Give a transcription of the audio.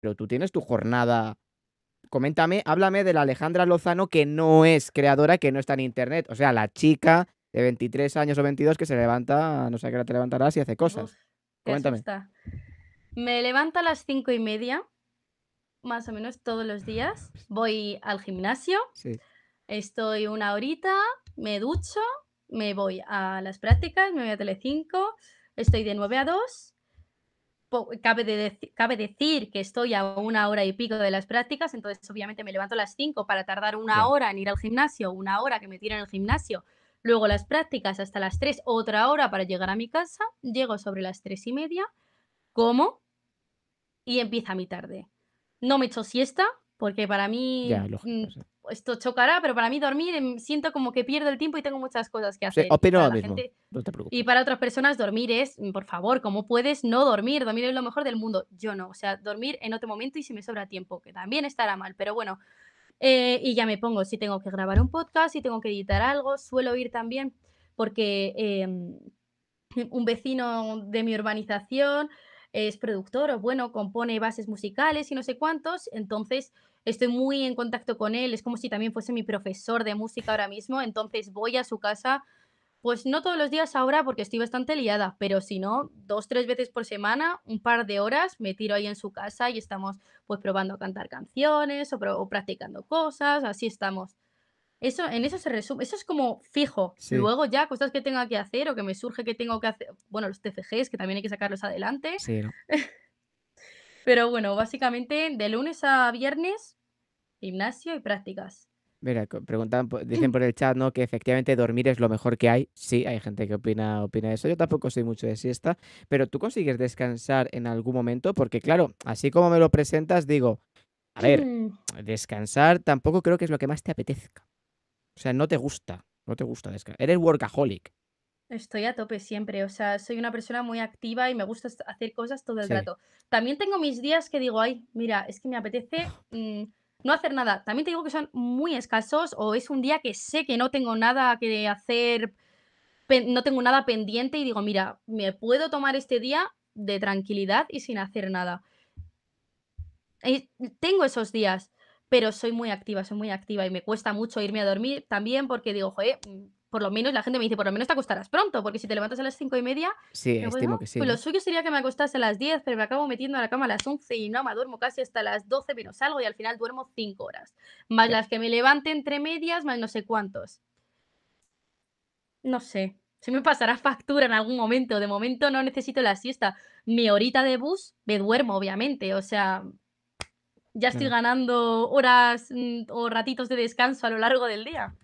pero tú tienes tu jornada. Coméntame, háblame de la Alejandra Lozano que no es creadora, que no está en internet. O sea, la chica de 23 años o 22 que se levanta, no sé a qué hora te levantarás y hace cosas. Coméntame. Me levanto a las cinco y media, más o menos todos los días. Voy al gimnasio, estoy una horita, me ducho, me voy a las prácticas, me voy a Telecinco, estoy de 9 a 2 cabe, cabe, decir que estoy a una hora y pico de las prácticas, entonces obviamente me levanto a las 5 para tardar una hora en ir al gimnasio, una hora que me en el gimnasio, luego las prácticas hasta las 3, otra hora para llegar a mi casa, llego sobre las 3 y media, como y empieza mi tarde. No me echo siesta, porque para mí mm, esto chocará, pero para mí dormir em, siento como que pierdo el tiempo y tengo muchas cosas que hacer. Sí, No Y para otras personas dormir es, mm, por favor, ¿cómo puedes no dormir? Dormir es lo mejor del mundo. Yo no, o sea, dormir en otro momento y si me sobra tiempo, que también estará mal, pero bueno. Eh, y ya me pongo, si tengo que grabar un podcast, si tengo que editar algo, suelo ir también porque em, un vecino de mi urbanización es productor, bueno, compone bases musicales y no sé cuántos, entonces estoy muy en contacto con él, es como si también fuese mi profesor de música ahora mismo, entonces voy a su casa, pues no todos los días ahora porque estoy bastante liada, pero si no, dos, tres veces por semana, un par de horas, me tiro ahí en su casa y estamos pues probando a cantar canciones o practicando cosas, así estamos. Eso, en eso se resume, eso es como fijo. Luego ya cosas que tenga que hacer o que me surge que tengo que hacer, bueno, los TCGs que también hay que sacarlos adelante. Pero bueno, básicamente de lunes a viernes, gimnasio y prácticas. Mira, preguntan, dicen por el chat, ¿no? Que efectivamente dormir es lo mejor que hay. Sí, hay gente que opina, opina eso. Yo tampoco soy mucho de siesta, pero tú consigues descansar en algún momento, porque claro, así como me lo presentas, digo, a ver, mm. descansar tampoco creo que es lo que más te apetezca. O sea, no te gusta, no te gusta descansar. Eres workaholic. Estoy a tope siempre, o sea, soy una persona muy activa y me gusta hacer cosas todo el rato. También tengo mis días que digo, ay, mira, es que me apetece mm, no hacer nada. También te digo que son muy escasos o es un día que sé que no tengo nada que hacer, no tengo nada pendiente y digo, mira, me puedo tomar este día de tranquilidad y sin hacer nada. Eh, tengo esos días, pero soy muy activa, soy muy activa y me cuesta mucho irme a dormir también porque digo, joder, mm, por lo menos la gente me dice, por lo menos te acostarás pronto, porque si te levantas a las cinco y media, sí, que pues lo suyo sería que me acostase a las diez, pero me acabo metiendo a la cama a las once y no, me duermo casi hasta las doce menos salgo y al final duermo cinco horas, más las que me levante entre medias, más no sé cuántos. No sé, si me pasará factura en algún momento, de momento no necesito la siesta, mi horita de bus me duermo, obviamente, o sea, ya estoy ganando horas mm, o ratitos de descanso a lo largo del día.